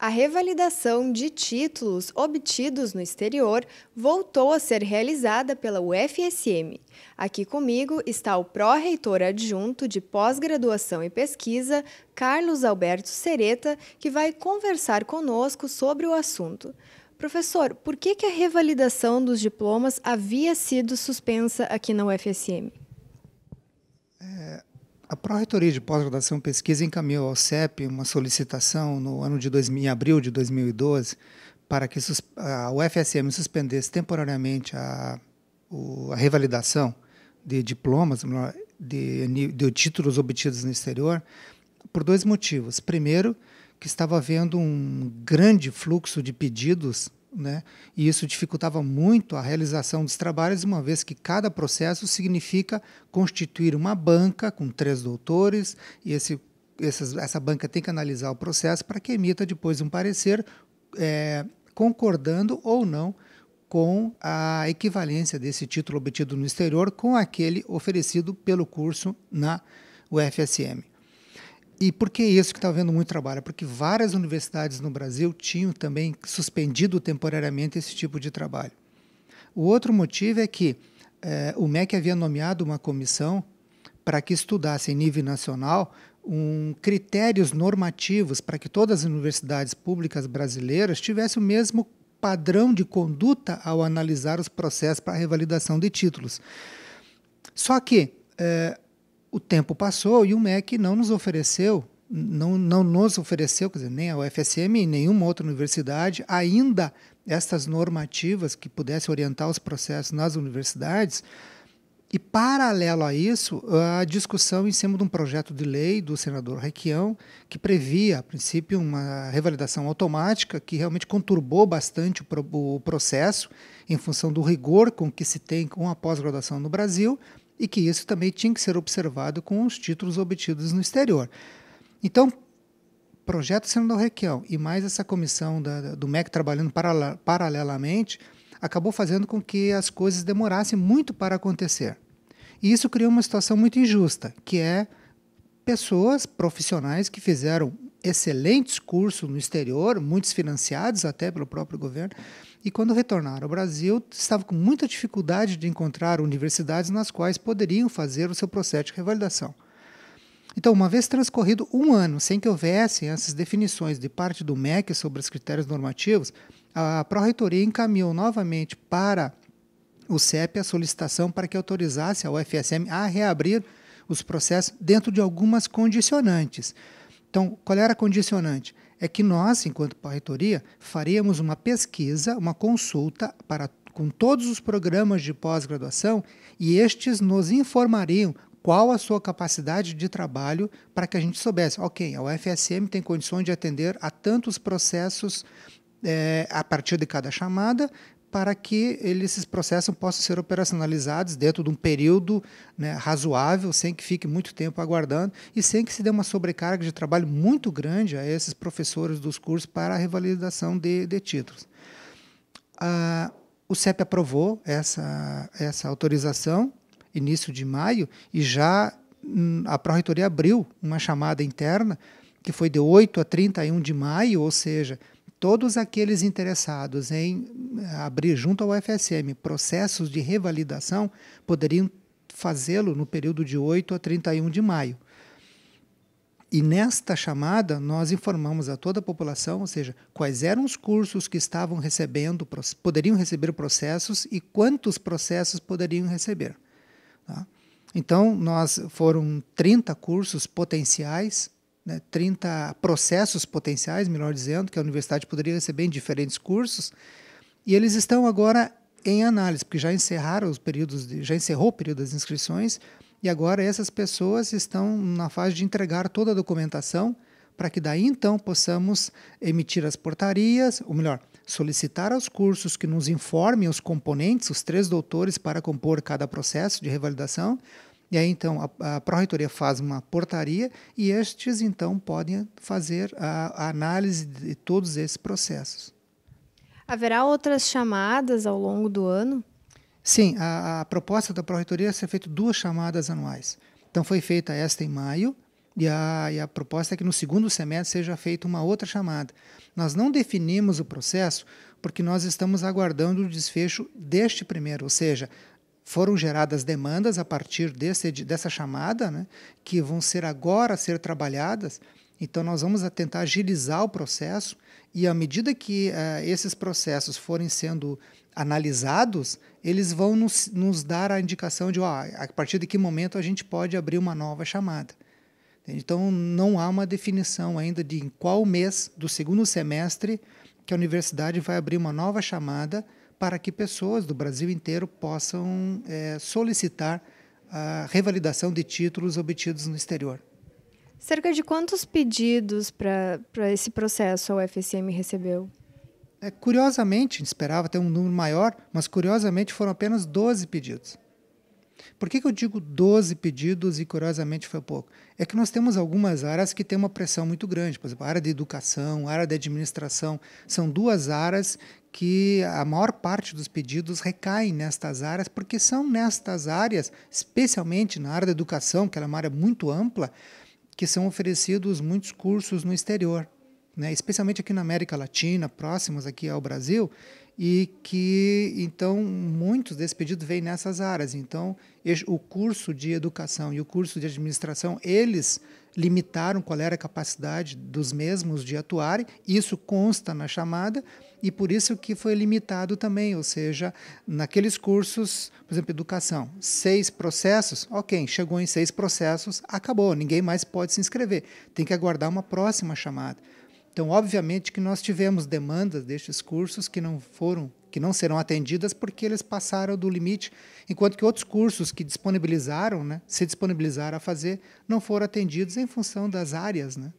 A revalidação de títulos obtidos no exterior voltou a ser realizada pela UFSM. Aqui comigo está o pró-reitor adjunto de pós-graduação e pesquisa, Carlos Alberto Sereta, que vai conversar conosco sobre o assunto. Professor, por que, que a revalidação dos diplomas havia sido suspensa aqui na UFSM? É, a Pró-Reitoria de Pós-Graduação Pesquisa encaminhou ao CEP uma solicitação no ano de 2000, em abril de 2012 para que a UFSM suspendesse temporariamente a, a revalidação de diplomas, de, de títulos obtidos no exterior, por dois motivos. Primeiro, que estava havendo um grande fluxo de pedidos né? E isso dificultava muito a realização dos trabalhos, uma vez que cada processo significa constituir uma banca com três doutores, e esse, essas, essa banca tem que analisar o processo para que emita depois um parecer é, concordando ou não com a equivalência desse título obtido no exterior com aquele oferecido pelo curso na UFSM. E por que isso que está havendo muito trabalho? Porque várias universidades no Brasil tinham também suspendido temporariamente esse tipo de trabalho. O outro motivo é que eh, o MEC havia nomeado uma comissão para que estudasse em nível nacional um, critérios normativos para que todas as universidades públicas brasileiras tivessem o mesmo padrão de conduta ao analisar os processos para a revalidação de títulos. Só que eh, o tempo passou e o MEC não nos ofereceu, não, não nos ofereceu, quer dizer, nem a UFSM, nenhuma outra universidade, ainda estas normativas que pudessem orientar os processos nas universidades. E, paralelo a isso, a discussão em cima de um projeto de lei do senador Requião, que previa, a princípio, uma revalidação automática, que realmente conturbou bastante o processo, em função do rigor com que se tem com a pós-graduação no Brasil, e que isso também tinha que ser observado com os títulos obtidos no exterior. Então, projeto sendo Requião e mais essa comissão da, do MEC trabalhando paralelamente acabou fazendo com que as coisas demorassem muito para acontecer. E isso criou uma situação muito injusta, que é pessoas profissionais que fizeram excelentes cursos no exterior, muitos financiados até pelo próprio governo, e quando retornaram ao Brasil, estavam com muita dificuldade de encontrar universidades nas quais poderiam fazer o seu processo de revalidação. Então, uma vez transcorrido um ano sem que houvessem essas definições de parte do MEC sobre os critérios normativos, a Pró-Reitoria encaminhou novamente para o CEP a solicitação para que autorizasse a UFSM a reabrir os processos dentro de algumas condicionantes. Então, qual era a condicionante? é que nós, enquanto reitoria, faríamos uma pesquisa, uma consulta para, com todos os programas de pós-graduação e estes nos informariam qual a sua capacidade de trabalho para que a gente soubesse, ok, a UFSM tem condições de atender a tantos processos é, a partir de cada chamada, para que esses processos possam ser operacionalizados dentro de um período né, razoável, sem que fique muito tempo aguardando e sem que se dê uma sobrecarga de trabalho muito grande a esses professores dos cursos para a revalidação de, de títulos. Ah, o CEP aprovou essa, essa autorização, início de maio, e já hum, a Pró-Reitoria abriu uma chamada interna, que foi de 8 a 31 de maio, ou seja, todos aqueles interessados em eh, abrir junto ao UFSM processos de revalidação poderiam fazê-lo no período de 8 a 31 de maio. E nesta chamada, nós informamos a toda a população, ou seja, quais eram os cursos que estavam recebendo, poderiam receber processos e quantos processos poderiam receber. Tá? Então, nós foram 30 cursos potenciais né, 30 processos potenciais, melhor dizendo, que a universidade poderia receber em diferentes cursos, e eles estão agora em análise, porque já encerraram os períodos, de, já encerrou o período das inscrições, e agora essas pessoas estão na fase de entregar toda a documentação para que daí então possamos emitir as portarias, ou melhor, solicitar aos cursos que nos informem os componentes, os três doutores para compor cada processo de revalidação, e aí, então, a, a Pró-Reitoria faz uma portaria e estes, então, podem fazer a, a análise de todos esses processos. Haverá outras chamadas ao longo do ano? Sim, a, a proposta da Pró-Reitoria é ser feito duas chamadas anuais. Então, foi feita esta em maio, e a, e a, proposta é que no segundo semestre seja feita uma outra chamada. Nós não definimos o processo porque nós estamos aguardando o desfecho deste primeiro, ou seja, foram geradas demandas a partir desse, dessa chamada, né, que vão ser agora ser trabalhadas. Então, nós vamos tentar agilizar o processo e, à medida que uh, esses processos forem sendo analisados, eles vão nos, nos dar a indicação de oh, a partir de que momento a gente pode abrir uma nova chamada. Então, não há uma definição ainda de em qual mês do segundo semestre que a universidade vai abrir uma nova chamada para que pessoas do Brasil inteiro possam é, solicitar a revalidação de títulos obtidos no exterior. Cerca de quantos pedidos para esse processo a UFSM recebeu? É, curiosamente, esperava ter um número maior, mas curiosamente foram apenas 12 pedidos. Por que, que eu digo 12 pedidos e curiosamente foi pouco? É que nós temos algumas áreas que têm uma pressão muito grande, por exemplo, a área de educação, a área de administração, são duas áreas que a maior parte dos pedidos recaem nestas áreas, porque são nestas áreas, especialmente na área da educação, que é uma área muito ampla, que são oferecidos muitos cursos no exterior, né? especialmente aqui na América Latina, próximos aqui ao Brasil, e que então muitos desses pedidos vêm nessas áreas. Então, o curso de educação e o curso de administração, eles limitaram qual era a capacidade dos mesmos de atuarem, isso consta na chamada e por isso que foi limitado também, ou seja, naqueles cursos, por exemplo, educação, seis processos, ok, chegou em seis processos, acabou, ninguém mais pode se inscrever, tem que aguardar uma próxima chamada. Então, obviamente que nós tivemos demandas destes cursos que não foram, que não serão atendidas porque eles passaram do limite, enquanto que outros cursos que disponibilizaram, né, se disponibilizaram a fazer, não foram atendidos em função das áreas, né?